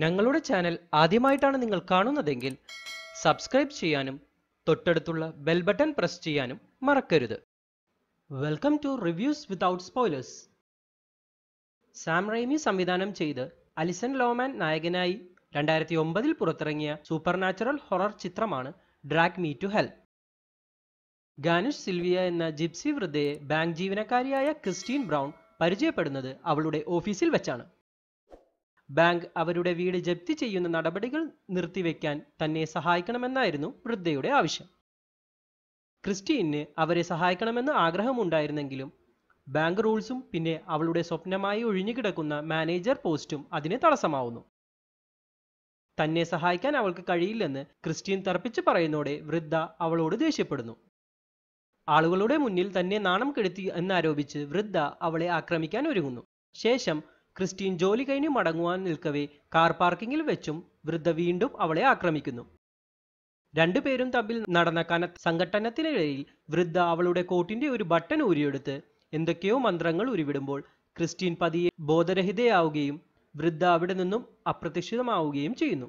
ഞങ്ങളുടെ ചാനൽ ആദ്യമായിട്ടാണ് നിങ്ങൾ കാണുന്നതെങ്കിൽ സബ്സ്ക്രൈബ് ചെയ്യാനും തൊട്ടടുത്തുള്ള ബെൽ ബട്ടൺ പ്രസ് ചെയ്യാനും മറക്കരുത് welcome to reviews without spoilers Sam Raimi സംവിധാനം ചെയ്ത് അലിസൺ ലോമാൻ നായകനായി രണ്ടായിരത്തി ഒമ്പതിൽ പുറത്തിറങ്ങിയ സൂപ്പർ നാച്ചുറൽ ഹൊറർ ചിത്രമാണ് drag me to help Ganush Sylvia എന്ന ജിപ്സി വൃദ്ധയെ ബാങ്ക് ജീവനക്കാരിയായ ക്രിസ്റ്റീൻ ബ്രൗൺ പരിചയപ്പെടുന്നത് അവളുടെ ഓഫീസിൽ വെച്ചാണ് ബാങ്ക് അവരുടെ വീട് ജപ്തി ചെയ്യുന്ന നടപടികൾ നിർത്തിവെക്കാൻ തന്നെ സഹായിക്കണമെന്നായിരുന്നു വൃദ്ധയുടെ ആവശ്യം ക്രിസ്റ്റീന് അവരെ സഹായിക്കണമെന്ന് ആഗ്രഹമുണ്ടായിരുന്നെങ്കിലും ബാങ്ക് റൂൾസും പിന്നെ അവളുടെ സ്വപ്നമായി ഒഴിഞ്ഞുകിടക്കുന്ന മാനേജർ പോസ്റ്റും അതിനെ തടസ്സമാവുന്നു തന്നെ സഹായിക്കാൻ അവൾക്ക് കഴിയില്ലെന്ന് ക്രിസ്റ്റീൻ തർപ്പിച്ച് പറയുന്നതോടെ വൃദ്ധ അവളോട് ദേഷ്യപ്പെടുന്നു ആളുകളുടെ മുന്നിൽ തന്നെ നാണം കെടുത്തി എന്നാരോപിച്ച് വൃദ്ധ അവളെ ആക്രമിക്കാൻ ഒരുങ്ങുന്നു ശേഷം ക്രിസ്റ്റീൻ ജോലി കഴിഞ്ഞ് മടങ്ങുവാൻ നിൽക്കവേ കാർ പാർക്കിങ്ങിൽ വെച്ചും വൃദ്ധ വീണ്ടും അവളെ ആക്രമിക്കുന്നു രണ്ടുപേരും തമ്മിൽ നടന്ന കന സംഘട്ടനത്തിനിടയിൽ വൃദ്ധ അവളുടെ കോട്ടിന്റെ ഒരു ബട്ടൺ ഊരിയെടുത്ത് എന്തൊക്കെയോ മന്ത്രങ്ങൾ ഉരുവിടുമ്പോൾ ക്രിസ്റ്റീൻ പതിയെ ബോധരഹിതയാവുകയും വൃദ്ധ അവിടെ നിന്നും അപ്രതീക്ഷിതമാവുകയും ചെയ്യുന്നു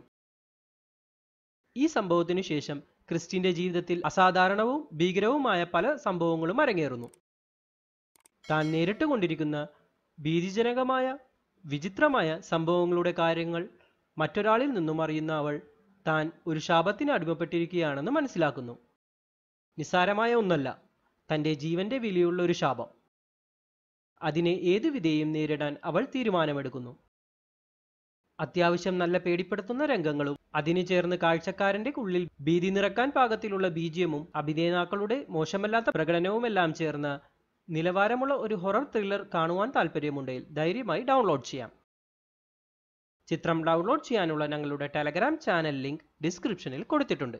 ഈ സംഭവത്തിനു ശേഷം ക്രിസ്റ്റിന്റെ ജീവിതത്തിൽ അസാധാരണവും ഭീകരവുമായ പല സംഭവങ്ങളും അരങ്ങേറുന്നു താൻ നേരിട്ട് കൊണ്ടിരിക്കുന്ന ഭീതിജനകമായ വിചിത്രമായ സംഭവങ്ങളുടെ കാര്യങ്ങൾ മറ്റൊരാളിൽ നിന്നും അറിയുന്ന അവൾ താൻ ഒരു ശാപത്തിന് അടിമപ്പെട്ടിരിക്കുകയാണെന്ന് മനസ്സിലാക്കുന്നു നിസ്സാരമായ ഒന്നല്ല തൻ്റെ ജീവന്റെ വിലയുള്ള ഒരു ശാപം അതിനെ ഏതു വിധേയും നേരിടാൻ അവൾ തീരുമാനമെടുക്കുന്നു അത്യാവശ്യം നല്ല പേടിപ്പെടുത്തുന്ന രംഗങ്ങളും അതിനു ചേർന്ന് കാഴ്ചക്കാരന്റെ ഉള്ളിൽ ഭീതി നിറക്കാൻ പാകത്തിലുള്ള ബീജിയമും അഭിനേതാക്കളുടെ മോശമല്ലാത്ത പ്രകടനവുമെല്ലാം ചേർന്ന് നിലവാരമുള്ള ഒരു ഹൊറർ ത്രില്ലർ കാണുവാൻ താൽപ്പര്യമുണ്ടെങ്കിൽ ധൈര്യമായി ഡൗൺലോഡ് ചെയ്യാം ചിത്രം ഡൗൺലോഡ് ചെയ്യാനുള്ള ഞങ്ങളുടെ ടെലഗ്രാം ചാനൽ ലിങ്ക് ഡിസ്ക്രിപ്ഷനിൽ കൊടുത്തിട്ടുണ്ട്